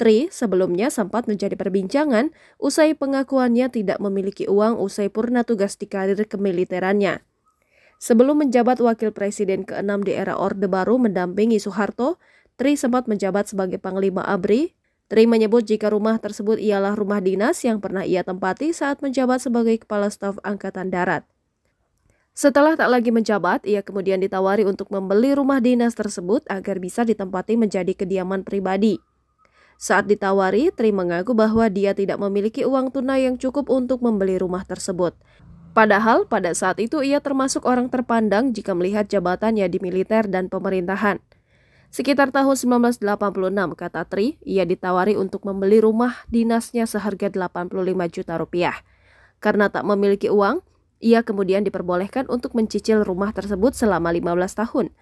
Tri sebelumnya sempat menjadi perbincangan usai pengakuannya tidak memiliki uang usai purna tugas di karir kemiliterannya. Sebelum menjabat wakil presiden ke-6 di era Orde Baru mendampingi Soeharto, Tri sempat menjabat sebagai Panglima ABRI. Tri menyebut jika rumah tersebut ialah rumah dinas yang pernah ia tempati saat menjabat sebagai Kepala Staf Angkatan Darat. Setelah tak lagi menjabat, ia kemudian ditawari untuk membeli rumah dinas tersebut agar bisa ditempati menjadi kediaman pribadi. Saat ditawari, Tri mengaku bahwa dia tidak memiliki uang tunai yang cukup untuk membeli rumah tersebut. Padahal pada saat itu ia termasuk orang terpandang jika melihat jabatannya di militer dan pemerintahan. Sekitar tahun 1986, kata Tri, ia ditawari untuk membeli rumah dinasnya seharga 85 juta rupiah. Karena tak memiliki uang, ia kemudian diperbolehkan untuk mencicil rumah tersebut selama 15 tahun.